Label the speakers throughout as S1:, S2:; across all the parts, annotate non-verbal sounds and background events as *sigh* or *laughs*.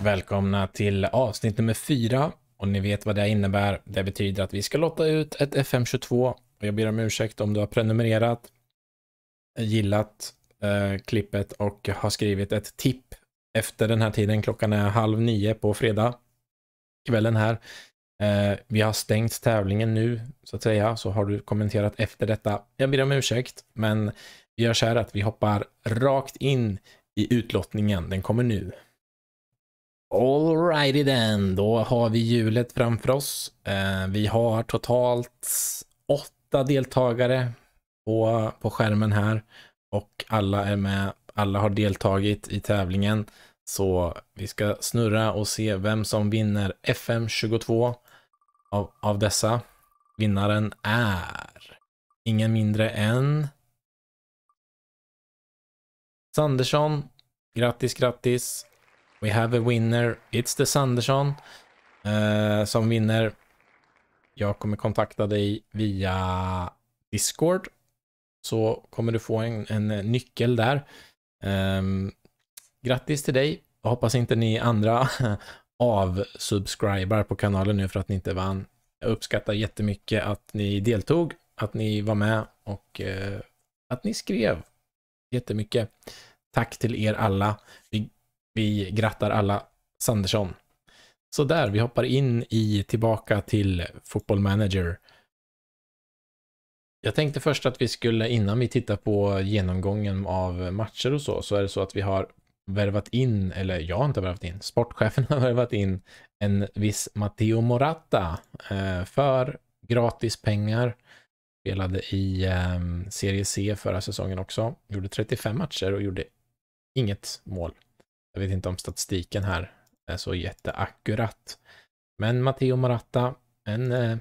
S1: och välkomna till avsnitt nummer fyra. Och ni vet vad det innebär. Det betyder att vi ska lotta ut ett FM22. Och jag ber om ursäkt om du har prenumererat, gillat eh, klippet och har skrivit ett tipp efter den här tiden. Klockan är halv nio på fredag kvällen här. Eh, vi har stängt tävlingen nu så att säga, så har du kommenterat efter detta. Jag ber om ursäkt, men vi gör så här att vi hoppar rakt in i utlottningen. Den kommer nu. Alrighty then, då har vi hjulet framför oss. Eh, vi har totalt åtta deltagare på, på skärmen här och alla är med. Alla har deltagit i tävlingen. Så vi ska snurra och se vem som vinner FM22 av, av dessa. Vinnaren är ingen mindre än Sandersson. Grattis, grattis. We have a winner. It's the Sanderson uh, eh, som vinner. Jag kommer kontakta dig via Discord. Så kommer du få en, en nyckel där. Um, grattis till dig. Jag hoppas inte ni andra *laughs* avsubscribar på kanalen nu för att ni inte vann. Jag uppskattar jättemycket att ni deltog, att ni var med och uh, att ni skrev jättemycket. Tack till er alla. Vi vi grattar alla Sandersson. Så där, vi hoppar in i tillbaka till Football Manager. Jag tänkte först att vi skulle, innan vi tittar på genomgången av matcher och så, så är det så att vi har värvat in, eller jag har inte värvat in, sportchefen *laughs* har värvat in en viss Matteo Morata eh, för gratis pengar. Spelade i eh, Serie C förra säsongen också, gjorde 35 matcher och gjorde inget mål. Jag vet inte om statistiken här är så jätteakkurat. Men Matteo Maratta, en eh,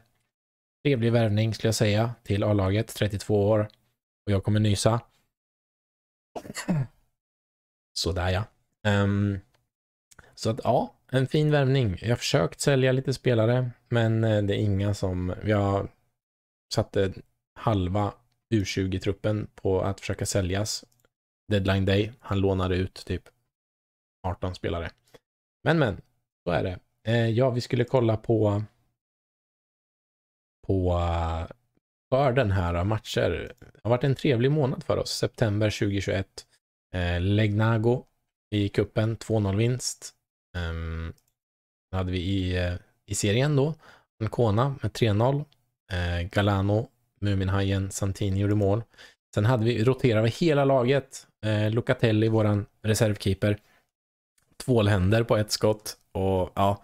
S1: trevlig värvning skulle jag säga till A-laget, 32 år. Och jag kommer nysa. *clears throat* Sådär ja. Um, så att ja, en fin värvning. Jag har försökt sälja lite spelare, men eh, det är inga som... Jag satte halva U20-truppen på att försöka säljas. Deadline Day, han lånade ut typ 18 spelare. Men men, så är det. Eh, ja, vi skulle kolla på på eh, skörden här matcher. Det har varit en trevlig månad för oss. September 2021. Eh, Legnago i kuppen 2-0 vinst. Um, hade vi i, eh, i serien då. Ancona med 3-0. Eh, Galano, Muminhajen, Santini gjorde mål. Sen hade vi, roterade vi hela laget. Eh, Locatelli, våran reservkeeper, tvålhänder på ett skott. Och ja,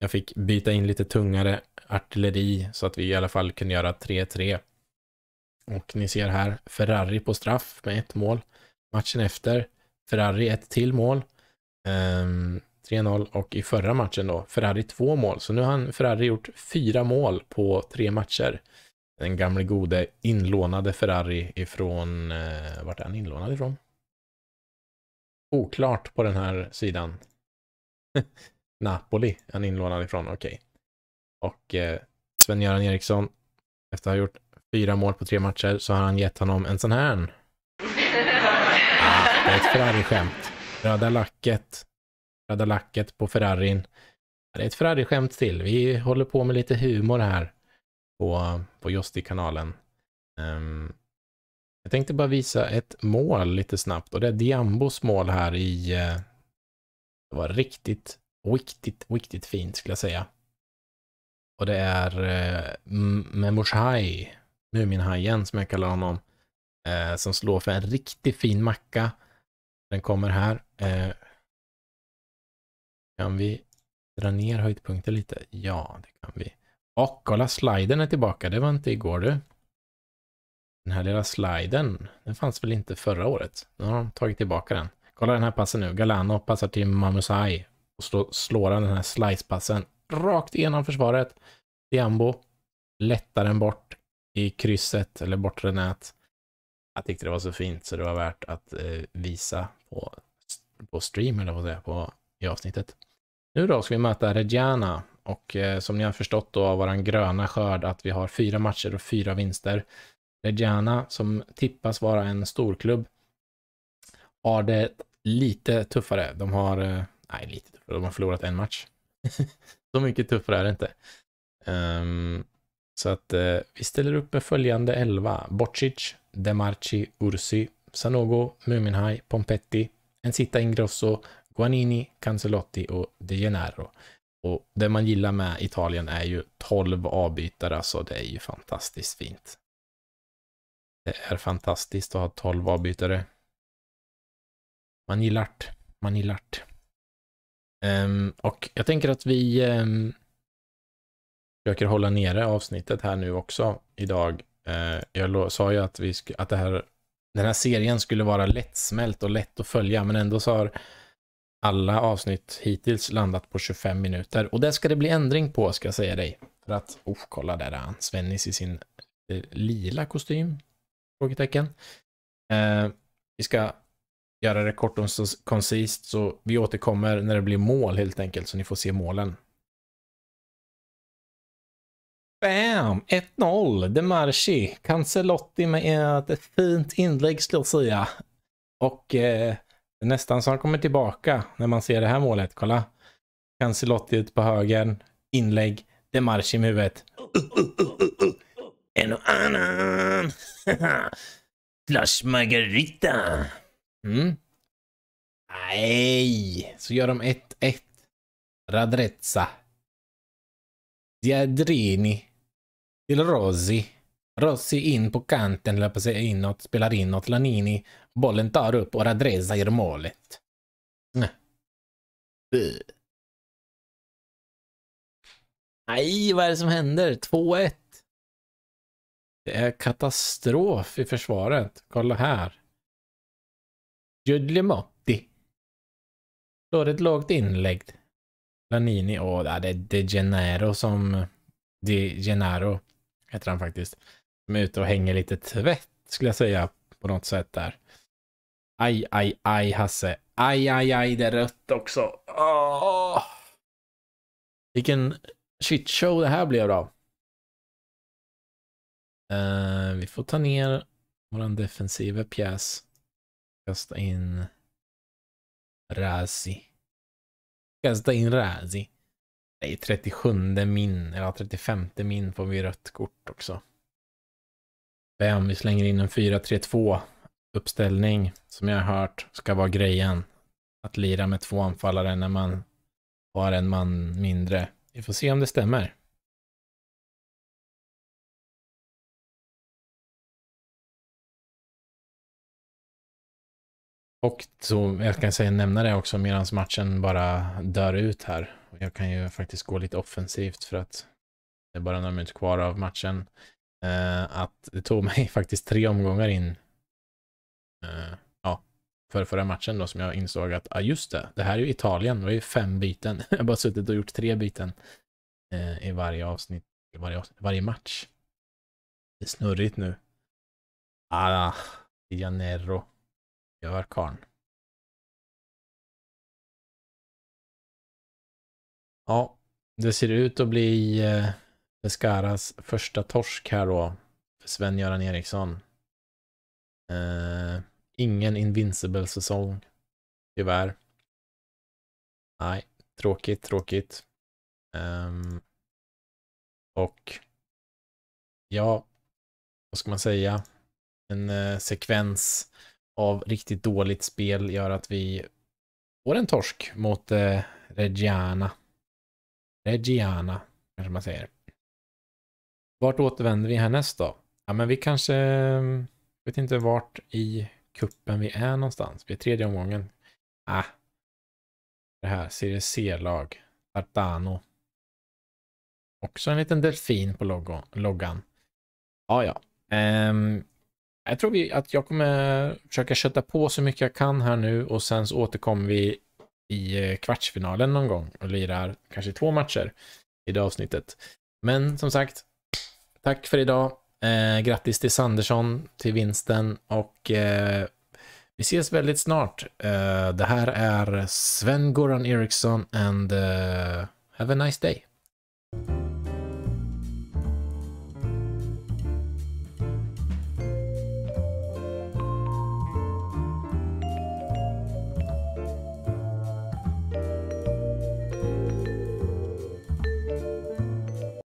S1: jag fick byta in lite tungare artilleri så att vi i alla fall kunde göra 3-3. Och ni ser här Ferrari på straff med ett mål. Matchen efter Ferrari ett till mål. Ehm, 3-0 och i förra matchen då Ferrari två mål. Så nu har han, Ferrari gjort fyra mål på tre matcher. Den gamle gode inlånade Ferrari ifrån, eh, vart är han inlånad ifrån? Oklart på den här sidan. *laughs* Napoli är han inlånad ifrån, okej. Okay. Och eh, Sven-Göran Eriksson, efter att ha gjort fyra mål på tre matcher så har han gett honom en sån här. ah, ett Ferrari-skämt. Röda lacket. Röda lacket på Ferrarin. Det är ett Ferrari-skämt till. Vi håller på med lite humor här på, på Josti-kanalen. Um, ehm, jag tänkte bara visa ett mål lite snabbt och det är Diambos mål här i... Eh, det var riktigt, riktigt, riktigt fint skulle jag säga. Och det är eh, Muminhajen som jag kallar honom, eh, som slår för en riktigt fin macka. Den kommer här. Eh. kan vi dra ner höjdpunkter lite? Ja, det kan vi. Och kolla, sliden är tillbaka. Det var inte igår du. Den här lilla sliden, den fanns väl inte förra året? Nu har de tagit tillbaka den. Kolla den här passen nu. Galano passar till Mamusai. Och slå, slår den här slicepassen rakt igenom försvaret. Diambo lättar den bort i krysset eller bortre nät. Jag tyckte det var så fint så det var värt att eh, visa på, på stream, eller vad säger på i avsnittet. Nu då ska vi möta Regiana och eh, som ni har förstått då av våran gröna skörd att vi har fyra matcher och fyra vinster. Reggiana, som tippas vara en storklubb, har det lite tuffare. De har, eh, nej lite tuffare, de har förlorat en match. *laughs* så mycket tuffare är det inte. Um, så att uh, vi ställer upp med följande elva. Bocic, Demarci, Ursi, Sanogo, Muminhai, Pompetti, Ensita Ingrosso, Guanini, Cancelotti och De Genaro. Och det man gillar med Italien är ju 12 avbytare, alltså det är ju fantastiskt fint. Det är fantastiskt att ha 12 avbytare. Man gillart. Man gillart. Um, ehm, och jag tänker att vi um, försöker hålla nere avsnittet här nu också idag. Uh, jag sa ju att, vi att det här, den här serien skulle vara lättsmält och lätt att följa, men ändå så har alla avsnitt hittills landat på 25 minuter. Och det ska det bli ändring på, ska jag säga dig. För att, oh, kolla där, han, Svennis i sin eh, lila kostym. Frågetecken. Eh, vi ska göra det kort och koncist så vi återkommer när det blir mål helt enkelt så ni får se målen. Bam! 1-0. Demarci. Cancelotti med ett fint inlägg skulle jag säga. Och eh, nästan så han kommer tillbaka när man ser det här målet. Kolla. Cancelotti ut på högen. Inlägg. Demarci med huvudet. En och annan. *laughs* Flash Margarita. Mm. Nej, så gör de 1-1. Radrezza. Diadrini. Till Rossi. Rossi in på kanten, Löper sig inåt, spelar inåt. Lanini. Bollen tar upp och Radrezza gör målet. Mm. Nej, vad är det som händer? 2-1. Det är katastrof i försvaret. Kolla här. Giuliamotti. Slår ett lågt inlägg. Lanini. Åh, det är De Genero som... De Genaro heter han faktiskt. Som är ute och hänger lite tvätt skulle jag säga på något sätt där. Aj, aj, aj Hasse. Aj, aj, aj, det är rött också. Oh. Vilken shitshow det här blev då. Uh, vi får ta ner vår defensiva pjäs. Kasta in Razi. Kasta in Razi. Nej, 37 min, eller 35 min får vi rött kort också. Bam, vi slänger in en 4-3-2 uppställning som jag har hört ska vara grejen. Att lira med två anfallare när man har en man mindre. Vi får se om det stämmer. Och så jag kan säga nämna det också medan matchen bara dör ut här. Jag kan ju faktiskt gå lite offensivt för att det är bara några minuter kvar av matchen. Eh, att det tog mig *laughs* faktiskt tre omgångar in eh, ja, för förra matchen då som jag insåg att, ah, just det, det här är ju Italien, det var ju fem byten. *laughs* jag har bara suttit och gjort tre byten eh, i varje avsnitt, varje, varje match. Det är snurrigt nu. Ah, Janero. Gör karn. Ja, det ser ut att bli eh, första torsk här då. För Sven-Göran Eriksson. Eh, ingen Invincible-säsong. Tyvärr. Nej, tråkigt, tråkigt. Um, och ja, vad ska man säga? En eh, sekvens av riktigt dåligt spel gör att vi får en torsk mot eh, Reggiana. Reggiana, kanske man säger. Vart återvänder vi härnäst då? Ja, men vi kanske... vet inte vart i kuppen vi är någonstans. Vi är tredje omgången. Ah. Det här, serie C-lag. Tartano. Också en liten delfin på loggan. Ah, ja, ja. Um, jag tror vi, att jag kommer försöka köta på så mycket jag kan här nu och sen så återkommer vi i eh, kvartsfinalen någon gång och lirar kanske två matcher i det avsnittet. Men som sagt, tack för idag. Eh, grattis till Sandersson till vinsten och eh, vi ses väldigt snart. Eh, det här är Sven-Goran Eriksson and uh, have a nice day.